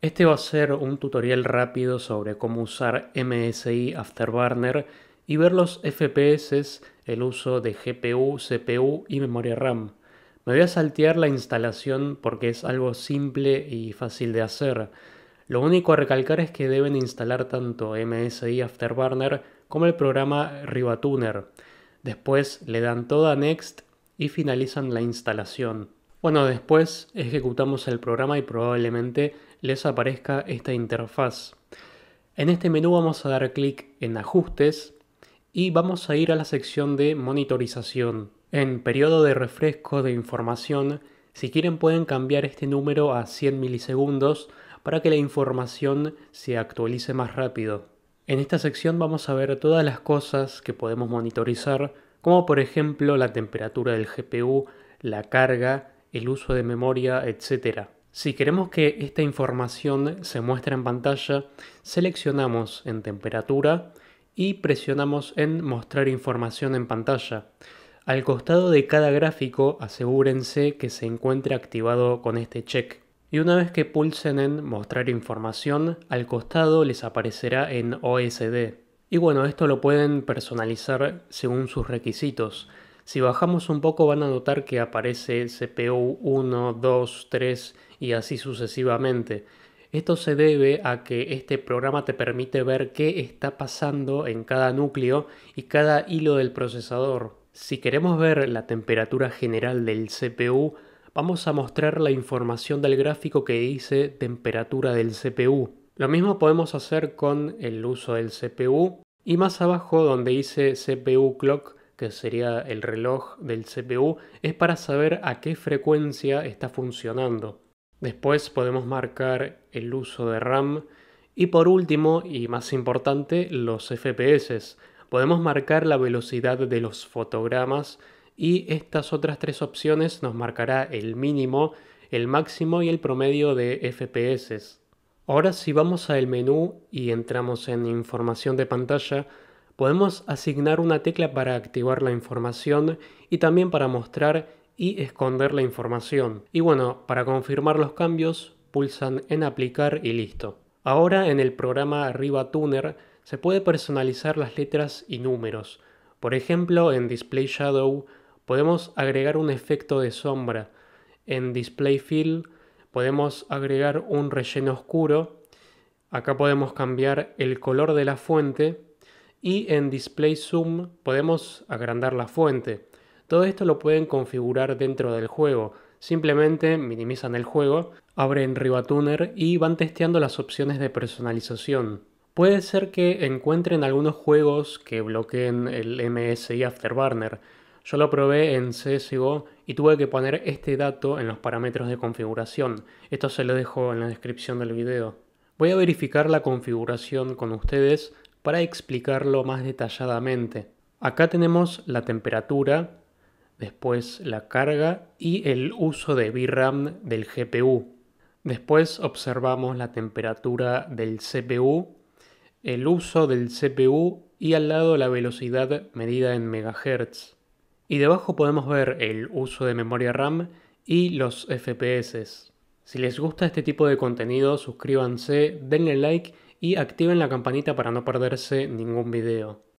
Este va a ser un tutorial rápido sobre cómo usar MSI Afterburner y ver los FPS, el uso de GPU, CPU y memoria RAM. Me voy a saltear la instalación porque es algo simple y fácil de hacer. Lo único a recalcar es que deben instalar tanto MSI Afterburner como el programa Rivatuner. Después le dan toda Next y finalizan la instalación. Bueno, después ejecutamos el programa y probablemente les aparezca esta interfaz. En este menú vamos a dar clic en ajustes y vamos a ir a la sección de monitorización. En periodo de refresco de información, si quieren pueden cambiar este número a 100 milisegundos para que la información se actualice más rápido. En esta sección vamos a ver todas las cosas que podemos monitorizar, como por ejemplo la temperatura del GPU, la carga, el uso de memoria, etcétera. Si queremos que esta información se muestre en pantalla, seleccionamos en temperatura y presionamos en mostrar información en pantalla. Al costado de cada gráfico asegúrense que se encuentre activado con este check. Y una vez que pulsen en mostrar información, al costado les aparecerá en OSD. Y bueno, esto lo pueden personalizar según sus requisitos. Si bajamos un poco van a notar que aparece CPU 1, 2, 3 y así sucesivamente. Esto se debe a que este programa te permite ver qué está pasando en cada núcleo y cada hilo del procesador. Si queremos ver la temperatura general del CPU, vamos a mostrar la información del gráfico que dice temperatura del CPU. Lo mismo podemos hacer con el uso del CPU y más abajo donde dice CPU clock que sería el reloj del CPU, es para saber a qué frecuencia está funcionando. Después podemos marcar el uso de RAM y por último y más importante los FPS. Podemos marcar la velocidad de los fotogramas y estas otras tres opciones nos marcará el mínimo, el máximo y el promedio de FPS. Ahora si vamos al menú y entramos en información de pantalla, Podemos asignar una tecla para activar la información y también para mostrar y esconder la información. Y bueno, para confirmar los cambios, pulsan en aplicar y listo. Ahora en el programa Arriba Tuner se puede personalizar las letras y números. Por ejemplo, en Display Shadow podemos agregar un efecto de sombra. En Display Fill podemos agregar un relleno oscuro. Acá podemos cambiar el color de la fuente y en Display Zoom podemos agrandar la fuente. Todo esto lo pueden configurar dentro del juego. Simplemente minimizan el juego, abren RivaTuner y van testeando las opciones de personalización. Puede ser que encuentren algunos juegos que bloqueen el MSI Afterburner. Yo lo probé en CSGO y tuve que poner este dato en los parámetros de configuración. Esto se lo dejo en la descripción del video. Voy a verificar la configuración con ustedes para explicarlo más detalladamente. Acá tenemos la temperatura, después la carga y el uso de VRAM del GPU. Después observamos la temperatura del CPU, el uso del CPU y al lado la velocidad medida en megahertz. Y debajo podemos ver el uso de memoria RAM y los FPS. Si les gusta este tipo de contenido, suscríbanse, denle like y activen la campanita para no perderse ningún video.